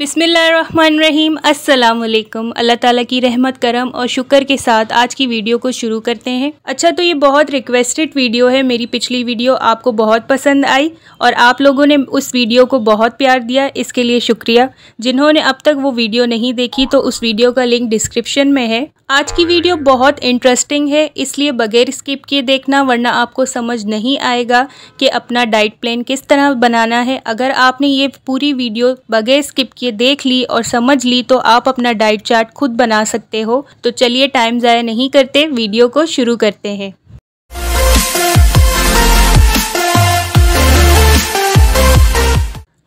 बिसमीम् अल्लाम अल्लाह ताला की रहमत करम और शुक्र के साथ आज की वीडियो को शुरू करते हैं अच्छा तो ये बहुत रिक्वेस्टेड वीडियो है मेरी पिछली वीडियो आपको बहुत पसंद आई और आप लोगों ने उस वीडियो को बहुत प्यार दिया इसके लिए शुक्रिया जिन्होंने अब तक वो वीडियो नहीं देखी तो उस वीडियो का लिंक डिस्क्रिप्शन में है आज की वीडियो बहुत इंटरेस्टिंग है इसलिए बगैर स्किप किए देखना वरना आपको समझ नहीं आएगा कि अपना डाइट प्लान किस तरह बनाना है अगर आपने ये पूरी वीडियो बगैर स्किप किए ये देख ली और समझ ली तो आप अपना डाइट चार्ट खुद बना सकते हो तो चलिए टाइम ज़ाया नहीं करते वीडियो को शुरू करते हैं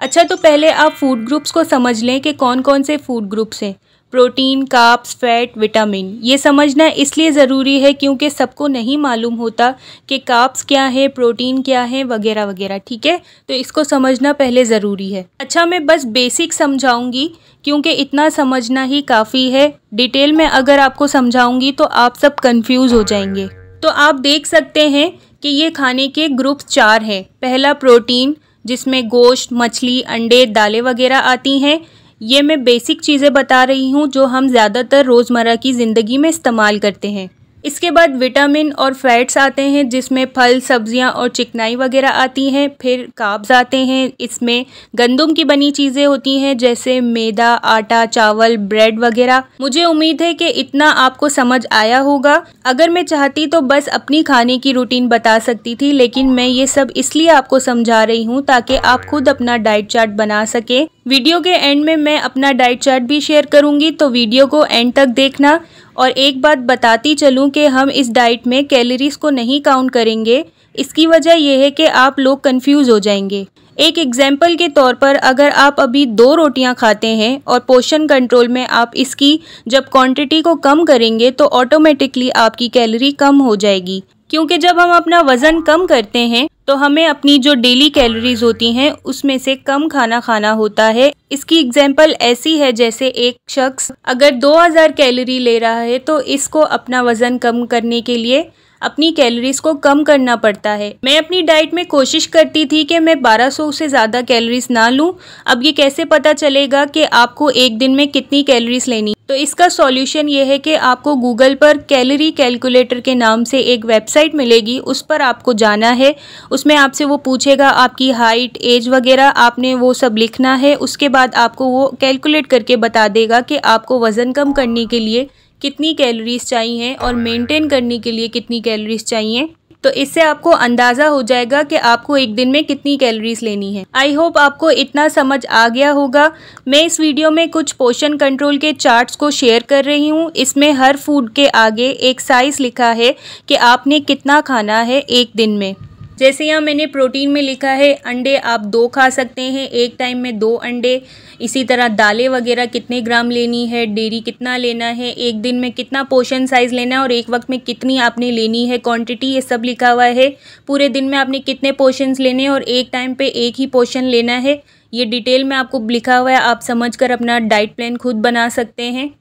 अच्छा तो पहले आप फूड ग्रुप्स को समझ लें कि कौन कौन से फूड ग्रुप्स हैं प्रोटीन काप्स फैट विटामिन ये समझना इसलिए ज़रूरी है क्योंकि सबको नहीं मालूम होता कि काप्स क्या है प्रोटीन क्या है वगैरह वगैरह ठीक है तो इसको समझना पहले ज़रूरी है अच्छा मैं बस बेसिक समझाऊंगी क्योंकि इतना समझना ही काफ़ी है डिटेल में अगर आपको समझाऊंगी तो आप सब कन्फ्यूज़ हो जाएंगे तो आप देख सकते हैं कि ये खाने के ग्रुप चार हैं पहला प्रोटीन जिसमें गोश्त मछली अंडे दालें वगैरह आती हैं ये मैं बेसिक चीज़ें बता रही हूँ जो हम ज़्यादातर रोज़मर्रा की ज़िंदगी में इस्तेमाल करते हैं इसके बाद विटामिन और फैट्स आते हैं जिसमें फल सब्जियां और चिकनाई वगैरह आती हैं फिर काब्स आते हैं इसमें गंदम की बनी चीज़ें होती हैं जैसे मैदा आटा चावल ब्रेड वगैरह मुझे उम्मीद है कि इतना आपको समझ आया होगा अगर मैं चाहती तो बस अपनी खाने की रूटीन बता सकती थी लेकिन मैं ये सब इसलिए आपको समझा रही हूँ ताकि आप खुद अपना डाइट चार्ट बना सके वीडियो के एंड में मैं अपना डाइट चार्ट भी शेयर करूँगी तो वीडियो को एंड तक देखना और एक बात बताती चलूँ कि हम इस डाइट में कैलोरीज़ को नहीं काउंट करेंगे इसकी वजह यह है कि आप लोग कंफ्यूज हो जाएंगे एक एग्जाम्पल के तौर पर अगर आप अभी दो रोटियां खाते हैं और पोषण कंट्रोल में आप इसकी जब क्वांटिटी को कम करेंगे तो ऑटोमेटिकली आपकी कैलोरी कम हो जाएगी क्योंकि जब हम अपना वज़न कम करते हैं तो हमें अपनी जो डेली कैलोरीज होती हैं उसमें से कम खाना खाना होता है इसकी एग्जाम्पल ऐसी है जैसे एक शख्स अगर 2000 कैलोरी ले रहा है तो इसको अपना वज़न कम करने के लिए अपनी कैलोरीज को कम करना पड़ता है मैं अपनी डाइट में कोशिश करती थी कि मैं 1200 से ज़्यादा कैलोरीज ना लूँ अब ये कैसे पता चलेगा कि आपको एक दिन में कितनी कैलोरीज लेनी तो इसका सॉल्यूशन ये है कि आपको गूगल पर कैलोरी कैलकुलेटर के नाम से एक वेबसाइट मिलेगी उस पर आपको जाना है उसमें आपसे वो पूछेगा आपकी हाइट एज वगैरह आपने वो सब लिखना है उसके बाद आपको वो कैलकुलेट करके बता देगा कि आपको वज़न कम करने के लिए कितनी कैलोरीज चाहिए और मेंटेन करने के लिए कितनी कैलोरीज चाहिए तो इससे आपको अंदाज़ा हो जाएगा कि आपको एक दिन में कितनी कैलोरीज लेनी है आई होप आपको इतना समझ आ गया होगा मैं इस वीडियो में कुछ पोषण कंट्रोल के चार्ट्स को शेयर कर रही हूँ इसमें हर फूड के आगे एक साइज़ लिखा है कि आपने कितना खाना है एक दिन में जैसे यहाँ मैंने प्रोटीन में लिखा है अंडे आप दो खा सकते हैं एक टाइम में दो अंडे इसी तरह दालें वगैरह कितने ग्राम लेनी है डेरी कितना लेना है एक दिन में कितना पोशन साइज़ लेना है और एक वक्त में कितनी आपने लेनी है क्वांटिटी ये सब लिखा हुआ है पूरे दिन में आपने कितने पोर्शंस लेने हैं और एक टाइम पर एक ही पोशन लेना है ये डिटेल में आपको लिखा हुआ है आप समझ कर अपना डाइट प्लान खुद बना सकते हैं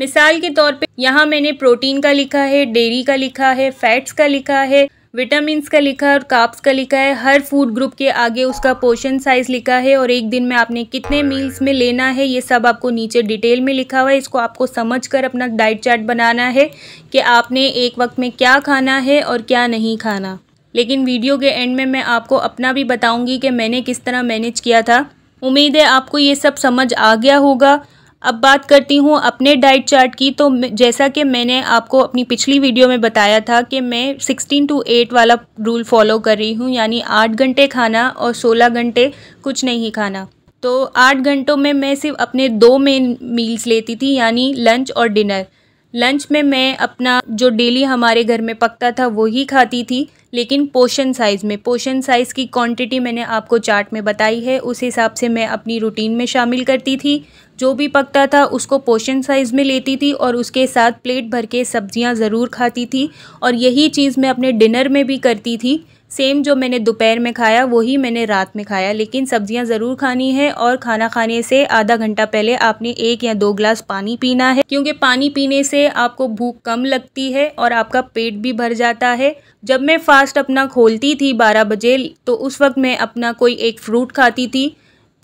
मिसाल के तौर पर यहाँ मैंने प्रोटीन का लिखा है डेयरी का लिखा है फैट्स का लिखा है विटामिन का लिखा है और काप्स का लिखा है हर फूड ग्रुप के आगे उसका पोर्शन साइज लिखा है और एक दिन में आपने कितने मील्स में लेना है ये सब आपको नीचे डिटेल में लिखा हुआ है इसको आपको समझ कर अपना डाइट चार्ट बनाना है कि आपने एक वक्त में क्या खाना है और क्या नहीं खाना लेकिन वीडियो के एंड में मैं आपको अपना भी बताऊँगी कि मैंने किस तरह मैनेज किया था उम्मीद है आपको ये सब समझ आ गया होगा अब बात करती हूँ अपने डाइट चार्ट की तो जैसा कि मैंने आपको अपनी पिछली वीडियो में बताया था कि मैं 16 टू 8 वाला रूल फॉलो कर रही हूँ यानी आठ घंटे खाना और सोलह घंटे कुछ नहीं खाना तो आठ घंटों में मैं सिर्फ अपने दो मेन मील्स लेती थी यानी लंच और डिनर लंच में मैं अपना जो डेली हमारे घर में पकता था वो ही खाती थी लेकिन पोशन साइज़ में पोशन साइज़ की क्वांटिटी मैंने आपको चार्ट में बताई है उस हिसाब से मैं अपनी रूटीन में शामिल करती थी जो भी पकता था उसको पोशन साइज़ में लेती थी और उसके साथ प्लेट भर के सब्जियां ज़रूर खाती थी और यही चीज़ मैं अपने डिनर में भी करती थी सेम जो मैंने दोपहर में खाया वही मैंने रात में खाया लेकिन सब्जियां ज़रूर खानी है और खाना खाने से आधा घंटा पहले आपने एक या दो ग्लास पानी पीना है क्योंकि पानी पीने से आपको भूख कम लगती है और आपका पेट भी भर जाता है जब मैं फ़ास्ट अपना खोलती थी बारह बजे तो उस वक्त मैं अपना कोई एक फ्रूट खाती थी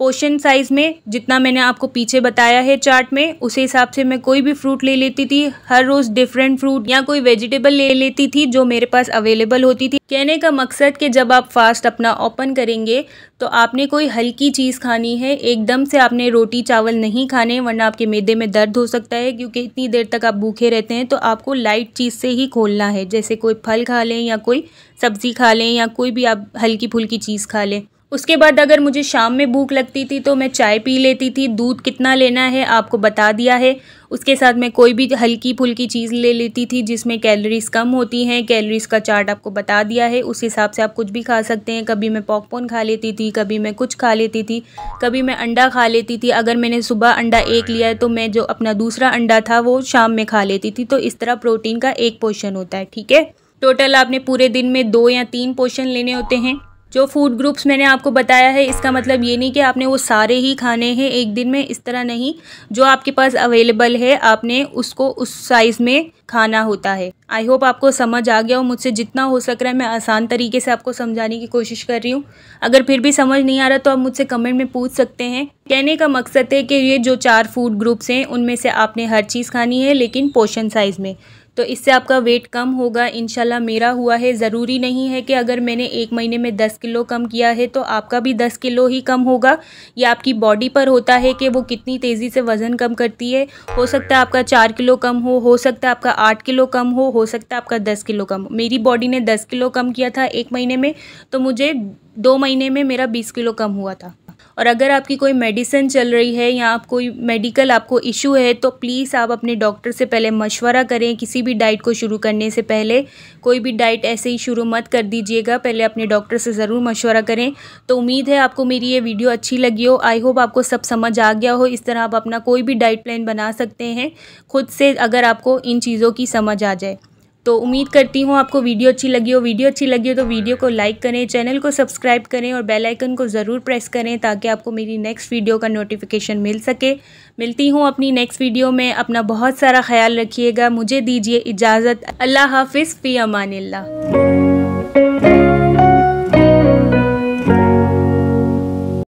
पोर्शन साइज़ में जितना मैंने आपको पीछे बताया है चार्ट में उसी हिसाब से मैं कोई भी फ्रूट ले लेती थी हर रोज़ डिफरेंट फ्रूट या कोई वेजिटेबल ले लेती थी जो मेरे पास अवेलेबल होती थी कहने का मकसद कि जब आप फास्ट अपना ओपन करेंगे तो आपने कोई हल्की चीज़ खानी है एकदम से आपने रोटी चावल नहीं खाने वरना आपके मैदे में दर्द हो सकता है क्योंकि इतनी देर तक आप भूखे रहते हैं तो आपको लाइट चीज़ से ही खोलना है जैसे कोई फल खा लें या कोई सब्ज़ी खा लें या कोई भी आप हल्की फुल्की चीज़ खा लें उसके बाद अगर मुझे शाम में भूख लगती थी तो मैं चाय पी लेती थी दूध कितना लेना है आपको बता दिया है उसके साथ मैं कोई भी हल्की फुल्की चीज़ ले लेती थी जिसमें कैलोरीज़ कम होती हैं कैलोरीज़ का चार्ट आपको बता दिया है उस हिसाब से आप कुछ भी खा सकते हैं कभी मैं पॉपकॉर्न खा लेती थी कभी मैं कुछ खा लेती थी कभी मैं अंडा खा लेती थी अगर मैंने सुबह अंडा एक लिया है तो मैं जो अपना दूसरा अंडा था वो शाम में खा लेती थी तो इस तरह प्रोटीन का एक पोर्शन होता है ठीक है टोटल आपने पूरे दिन में दो या तीन पोर्शन लेने होते हैं जो फूड ग्रुप्स मैंने आपको बताया है इसका मतलब ये नहीं कि आपने वो सारे ही खाने हैं एक दिन में इस तरह नहीं जो आपके पास अवेलेबल है आपने उसको उस साइज़ में खाना होता है आई होप आपको समझ आ गया हो मुझसे जितना हो सक रहा है मैं आसान तरीके से आपको समझाने की कोशिश कर रही हूँ अगर फिर भी समझ नहीं आ रहा तो आप मुझसे कमेंट में पूछ सकते हैं कहने का मकसद है कि ये जो चार फूड ग्रुप्स हैं उनमें से आपने हर चीज़ खानी है लेकिन पोशन साइज़ में तो इससे आपका वेट कम होगा इनशाला मेरा हुआ है ज़रूरी नहीं है कि अगर मैंने एक महीने में दस किलो कम किया है तो आपका भी दस किलो ही कम होगा या आपकी बॉडी पर होता है कि वो कितनी तेज़ी से वज़न कम करती है हो सकता है आपका चार किलो कम हो हो सकता है आपका आठ किलो कम हो हो सकता है आपका दस किलो कम मेरी बॉडी ने दस किलो कम किया था एक महीने में तो मुझे दो महीने में मेरा बीस किलो कम हुआ था और अगर आपकी कोई मेडिसिन चल रही है या आप कोई मेडिकल आपको इशू है तो प्लीज़ आप अपने डॉक्टर से पहले मशवरा करें किसी भी डाइट को शुरू करने से पहले कोई भी डाइट ऐसे ही शुरू मत कर दीजिएगा पहले अपने डॉक्टर से ज़रूर मशवरा करें तो उम्मीद है आपको मेरी ये वीडियो अच्छी लगी हो आई होप आपको सब समझ आ गया हो इस तरह आप अपना कोई भी डाइट प्लान बना सकते हैं खुद से अगर आपको इन चीज़ों की समझ आ जाए तो उम्मीद करती हूँ आपको वीडियो अच्छी लगी हो वीडियो अच्छी लगी हो तो वीडियो को लाइक करें चैनल को सब्सक्राइब करें और बेल आइकन को ज़रूर प्रेस करें ताकि आपको मेरी नेक्स्ट वीडियो का नोटिफिकेशन मिल सके मिलती हूँ अपनी नेक्स्ट वीडियो में अपना बहुत सारा ख्याल रखिएगा मुझे दीजिए इजाज़त अल्लाह हाफिज़ फ़ी अमान